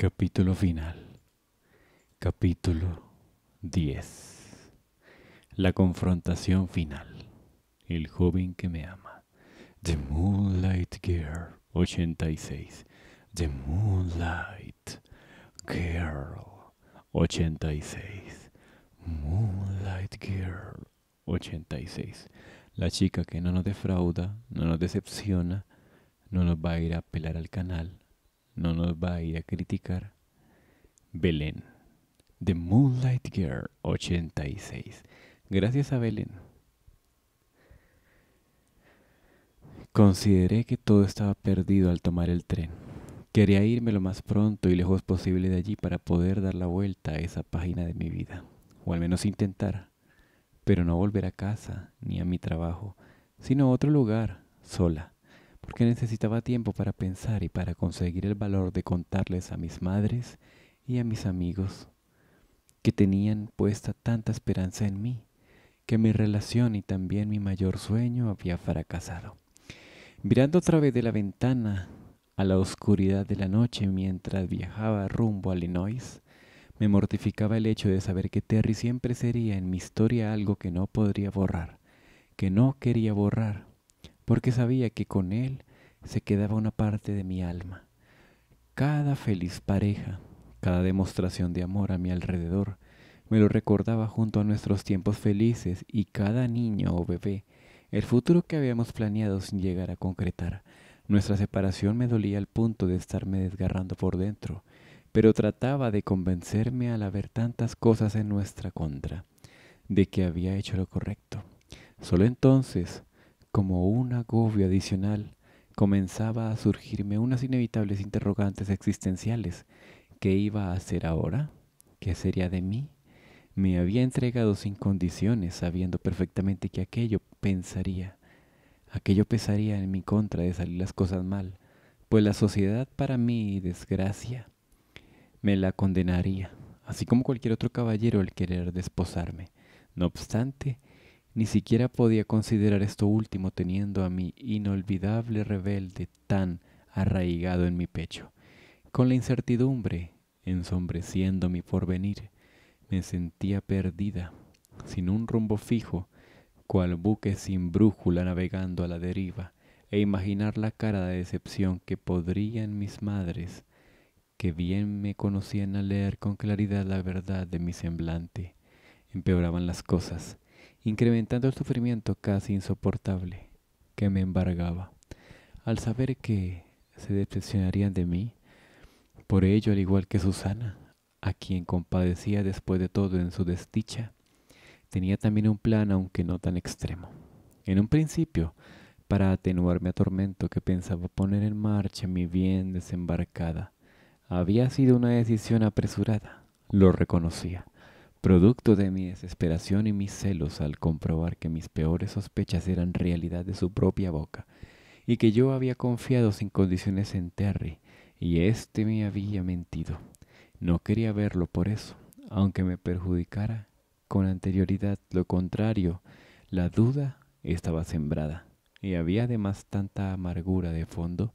Capítulo final. Capítulo 10. La confrontación final. El joven que me ama. The Moonlight Girl 86. The Moonlight Girl 86. Moonlight Girl 86. La chica que no nos defrauda, no nos decepciona, no nos va a ir a pelar al canal no nos va a ir a criticar. Belén, The Moonlight Girl 86. Gracias a Belén. Consideré que todo estaba perdido al tomar el tren. Quería irme lo más pronto y lejos posible de allí para poder dar la vuelta a esa página de mi vida, o al menos intentar, pero no volver a casa ni a mi trabajo, sino a otro lugar, sola, porque necesitaba tiempo para pensar y para conseguir el valor de contarles a mis madres y a mis amigos que tenían puesta tanta esperanza en mí, que mi relación y también mi mayor sueño había fracasado. Mirando otra través de la ventana a la oscuridad de la noche mientras viajaba rumbo a Illinois, me mortificaba el hecho de saber que Terry siempre sería en mi historia algo que no podría borrar, que no quería borrar, porque sabía que con él se quedaba una parte de mi alma. Cada feliz pareja, cada demostración de amor a mi alrededor, me lo recordaba junto a nuestros tiempos felices y cada niño o bebé, el futuro que habíamos planeado sin llegar a concretar. Nuestra separación me dolía al punto de estarme desgarrando por dentro, pero trataba de convencerme al haber tantas cosas en nuestra contra, de que había hecho lo correcto. Solo entonces como un agobio adicional, comenzaba a surgirme unas inevitables interrogantes existenciales. ¿Qué iba a hacer ahora? ¿Qué sería de mí? Me había entregado sin condiciones, sabiendo perfectamente que aquello pensaría, aquello pesaría en mi contra de salir las cosas mal, pues la sociedad para mí, desgracia, me la condenaría, así como cualquier otro caballero al querer desposarme. No obstante, ni siquiera podía considerar esto último teniendo a mi inolvidable rebelde tan arraigado en mi pecho. Con la incertidumbre ensombreciendo mi porvenir, me sentía perdida, sin un rumbo fijo, cual buque sin brújula navegando a la deriva, e imaginar la cara de decepción que podrían mis madres, que bien me conocían a leer con claridad la verdad de mi semblante, empeoraban las cosas incrementando el sufrimiento casi insoportable que me embargaba. Al saber que se decepcionarían de mí, por ello, al igual que Susana, a quien compadecía después de todo en su desdicha, tenía también un plan aunque no tan extremo. En un principio, para atenuar mi tormento que pensaba poner en marcha mi bien desembarcada, había sido una decisión apresurada, lo reconocía producto de mi desesperación y mis celos al comprobar que mis peores sospechas eran realidad de su propia boca, y que yo había confiado sin condiciones en Terry, y éste me había mentido. No quería verlo por eso, aunque me perjudicara con anterioridad. Lo contrario, la duda estaba sembrada, y había además tanta amargura de fondo,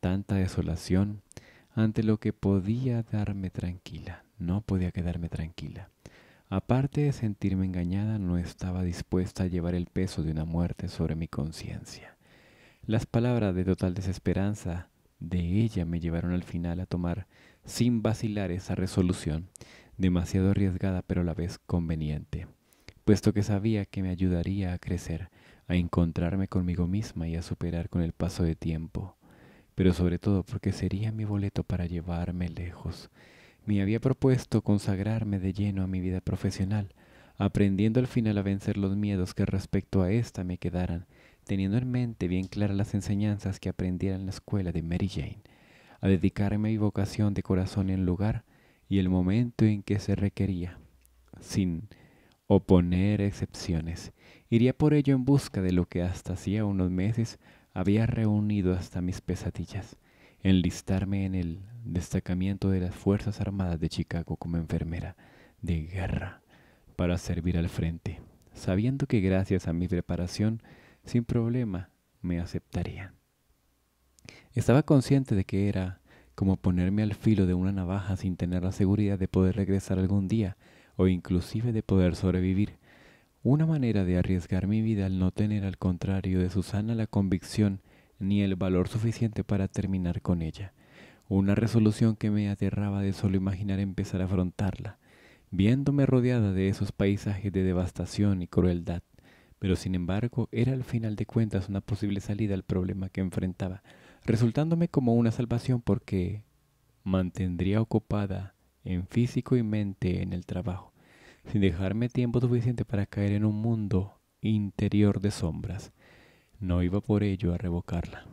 tanta desolación, ante lo que podía darme tranquila. No podía quedarme tranquila. Aparte de sentirme engañada, no estaba dispuesta a llevar el peso de una muerte sobre mi conciencia. Las palabras de total desesperanza de ella me llevaron al final a tomar, sin vacilar, esa resolución, demasiado arriesgada pero a la vez conveniente, puesto que sabía que me ayudaría a crecer, a encontrarme conmigo misma y a superar con el paso de tiempo pero sobre todo porque sería mi boleto para llevarme lejos. Me había propuesto consagrarme de lleno a mi vida profesional, aprendiendo al final a vencer los miedos que respecto a ésta me quedaran, teniendo en mente bien claras las enseñanzas que aprendiera en la escuela de Mary Jane, a dedicarme a mi vocación de corazón en lugar y el momento en que se requería, sin oponer excepciones. Iría por ello en busca de lo que hasta hacía unos meses había reunido hasta mis pesadillas, enlistarme en el destacamiento de las Fuerzas Armadas de Chicago como enfermera de guerra para servir al frente, sabiendo que gracias a mi preparación, sin problema, me aceptarían. Estaba consciente de que era como ponerme al filo de una navaja sin tener la seguridad de poder regresar algún día o inclusive de poder sobrevivir, una manera de arriesgar mi vida al no tener al contrario de Susana la convicción ni el valor suficiente para terminar con ella. Una resolución que me aterraba de solo imaginar empezar a afrontarla, viéndome rodeada de esos paisajes de devastación y crueldad. Pero sin embargo, era al final de cuentas una posible salida al problema que enfrentaba, resultándome como una salvación porque mantendría ocupada en físico y mente en el trabajo, sin dejarme tiempo suficiente para caer en un mundo interior de sombras. No iba por ello a revocarla.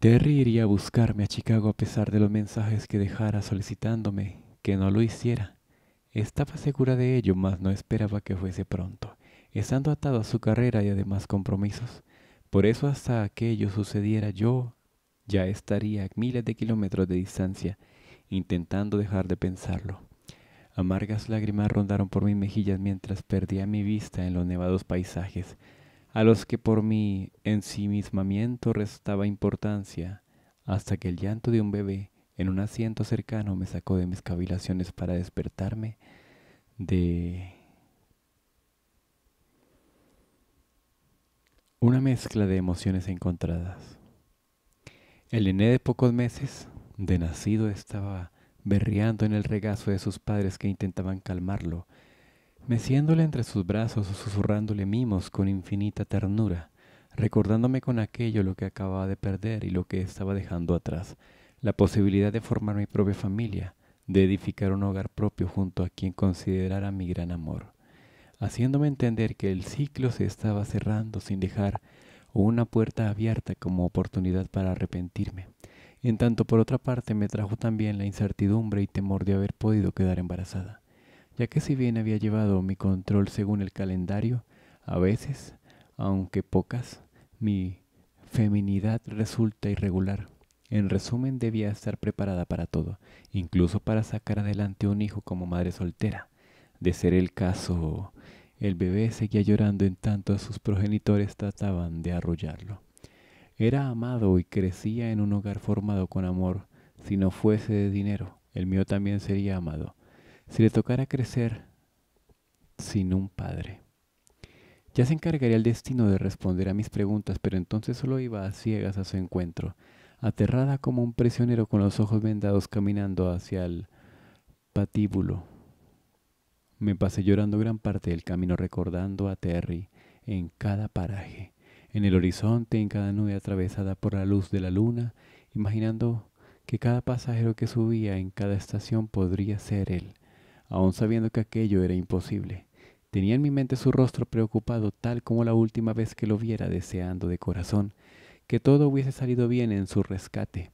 Terry iría a buscarme a Chicago a pesar de los mensajes que dejara solicitándome que no lo hiciera. Estaba segura de ello, mas no esperaba que fuese pronto, estando atado a su carrera y además compromisos. Por eso hasta aquello sucediera yo ya estaría a miles de kilómetros de distancia, intentando dejar de pensarlo. Amargas lágrimas rondaron por mis mejillas mientras perdía mi vista en los nevados paisajes, a los que por mi ensimismamiento restaba importancia, hasta que el llanto de un bebé en un asiento cercano me sacó de mis cavilaciones para despertarme de una mezcla de emociones encontradas. El nené de pocos meses de nacido estaba berreando en el regazo de sus padres que intentaban calmarlo, meciéndole entre sus brazos o susurrándole mimos con infinita ternura, recordándome con aquello lo que acababa de perder y lo que estaba dejando atrás, la posibilidad de formar mi propia familia, de edificar un hogar propio junto a quien considerara mi gran amor, haciéndome entender que el ciclo se estaba cerrando sin dejar una puerta abierta como oportunidad para arrepentirme, en tanto, por otra parte, me trajo también la incertidumbre y temor de haber podido quedar embarazada, ya que si bien había llevado mi control según el calendario, a veces, aunque pocas, mi feminidad resulta irregular. En resumen, debía estar preparada para todo, incluso para sacar adelante un hijo como madre soltera. De ser el caso, el bebé seguía llorando en tanto a sus progenitores trataban de arrullarlo. Era amado y crecía en un hogar formado con amor. Si no fuese de dinero, el mío también sería amado. Si le tocara crecer sin un padre. Ya se encargaría el destino de responder a mis preguntas, pero entonces solo iba a ciegas a su encuentro, aterrada como un prisionero con los ojos vendados caminando hacia el patíbulo. Me pasé llorando gran parte del camino recordando a Terry en cada paraje en el horizonte, en cada nube atravesada por la luz de la luna, imaginando que cada pasajero que subía en cada estación podría ser él, aun sabiendo que aquello era imposible. Tenía en mi mente su rostro preocupado tal como la última vez que lo viera deseando de corazón que todo hubiese salido bien en su rescate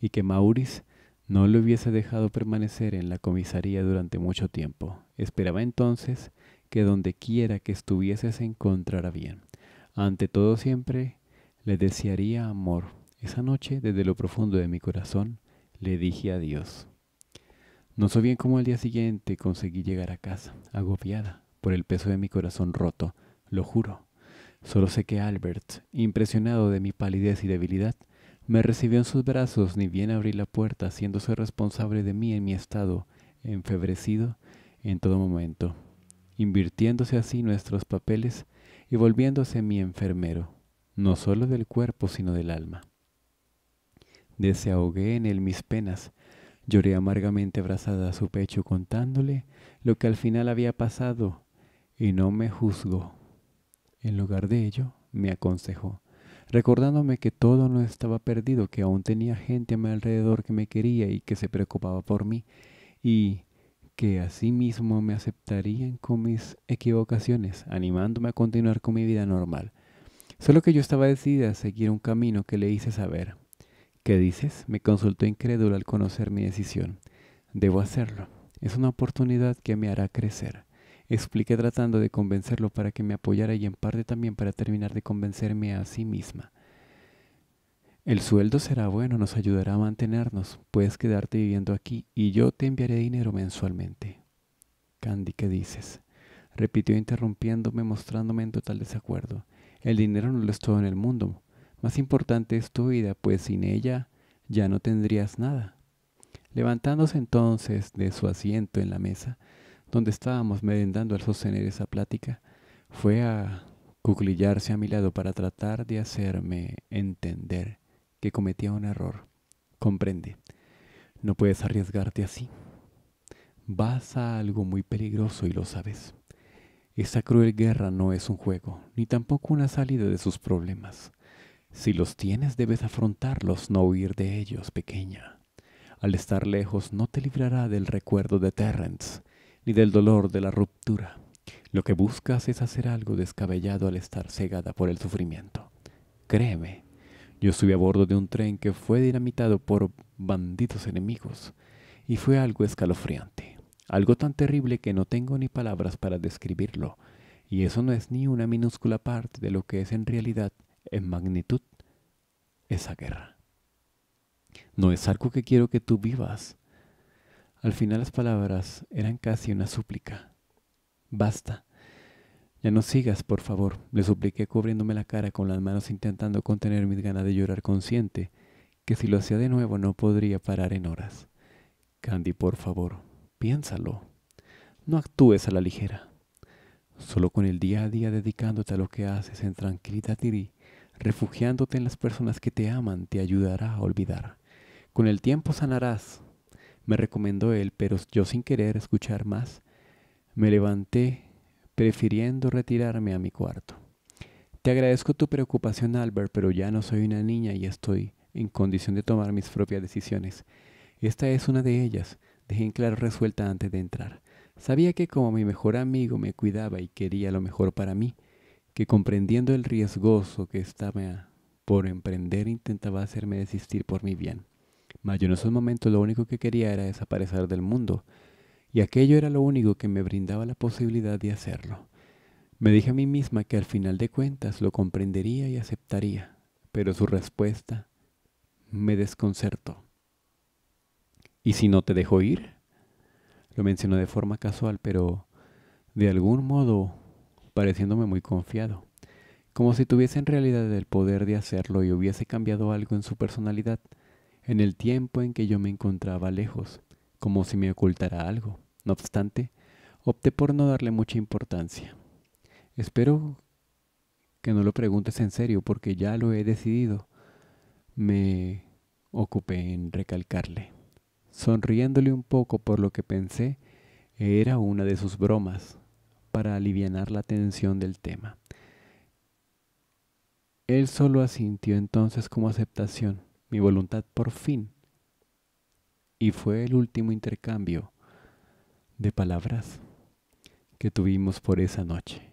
y que Maurice no lo hubiese dejado permanecer en la comisaría durante mucho tiempo. Esperaba entonces que dondequiera que estuviese se encontrara bien. Ante todo siempre le desearía amor. Esa noche, desde lo profundo de mi corazón, le dije adiós. No sé bien cómo al día siguiente conseguí llegar a casa, agobiada por el peso de mi corazón roto, lo juro. Solo sé que Albert, impresionado de mi palidez y debilidad, me recibió en sus brazos ni bien abrí la puerta, haciéndose responsable de mí en mi estado, enfebrecido en todo momento, invirtiéndose así nuestros papeles y volviéndose mi enfermero, no solo del cuerpo, sino del alma. Desahogué en él mis penas, lloré amargamente abrazada a su pecho contándole lo que al final había pasado, y no me juzgó. En lugar de ello, me aconsejó, recordándome que todo no estaba perdido, que aún tenía gente a mi alrededor que me quería y que se preocupaba por mí, y que mismo me aceptarían con mis equivocaciones, animándome a continuar con mi vida normal. Solo que yo estaba decidida a seguir un camino que le hice saber. ¿Qué dices? Me consultó incrédulo al conocer mi decisión. Debo hacerlo. Es una oportunidad que me hará crecer. Expliqué tratando de convencerlo para que me apoyara y en parte también para terminar de convencerme a sí misma. El sueldo será bueno, nos ayudará a mantenernos. Puedes quedarte viviendo aquí y yo te enviaré dinero mensualmente. Candy, ¿qué dices? repitió interrumpiéndome, mostrándome en total desacuerdo. El dinero no lo es todo en el mundo. Más importante es tu vida, pues sin ella ya no tendrías nada. Levantándose entonces de su asiento en la mesa, donde estábamos merendando al sostener esa plática, fue a cuclillarse a mi lado para tratar de hacerme entender que cometía un error. Comprende, no puedes arriesgarte así. Vas a algo muy peligroso y lo sabes. Esa cruel guerra no es un juego, ni tampoco una salida de sus problemas. Si los tienes debes afrontarlos, no huir de ellos, pequeña. Al estar lejos no te librará del recuerdo de Terrence, ni del dolor de la ruptura. Lo que buscas es hacer algo descabellado al estar cegada por el sufrimiento. Créeme, yo estuve a bordo de un tren que fue dinamitado por bandidos enemigos y fue algo escalofriante, algo tan terrible que no tengo ni palabras para describirlo, y eso no es ni una minúscula parte de lo que es en realidad, en magnitud, esa guerra. No es algo que quiero que tú vivas. Al final las palabras eran casi una súplica. Basta, ya no sigas, por favor, le supliqué cubriéndome la cara con las manos intentando contener mis ganas de llorar consciente, que si lo hacía de nuevo no podría parar en horas. Candy, por favor, piénsalo. No actúes a la ligera. Solo con el día a día dedicándote a lo que haces en tranquilidad y refugiándote en las personas que te aman, te ayudará a olvidar. Con el tiempo sanarás, me recomendó él, pero yo sin querer escuchar más, me levanté prefiriendo retirarme a mi cuarto. Te agradezco tu preocupación, Albert, pero ya no soy una niña y estoy en condición de tomar mis propias decisiones. Esta es una de ellas, dejé en claro resuelta antes de entrar. Sabía que como mi mejor amigo me cuidaba y quería lo mejor para mí, que comprendiendo el riesgoso que estaba por emprender intentaba hacerme desistir por mi bien. Mas yo en esos momentos lo único que quería era desaparecer del mundo, y aquello era lo único que me brindaba la posibilidad de hacerlo. Me dije a mí misma que al final de cuentas lo comprendería y aceptaría, pero su respuesta me desconcertó. ¿Y si no te dejo ir? Lo mencionó de forma casual, pero de algún modo pareciéndome muy confiado, como si tuviese en realidad el poder de hacerlo y hubiese cambiado algo en su personalidad, en el tiempo en que yo me encontraba lejos, como si me ocultara algo. No obstante, opté por no darle mucha importancia. Espero que no lo preguntes en serio porque ya lo he decidido. Me ocupé en recalcarle, sonriéndole un poco por lo que pensé era una de sus bromas para aliviar la tensión del tema. Él solo asintió entonces como aceptación mi voluntad por fin. Y fue el último intercambio de palabras que tuvimos por esa noche.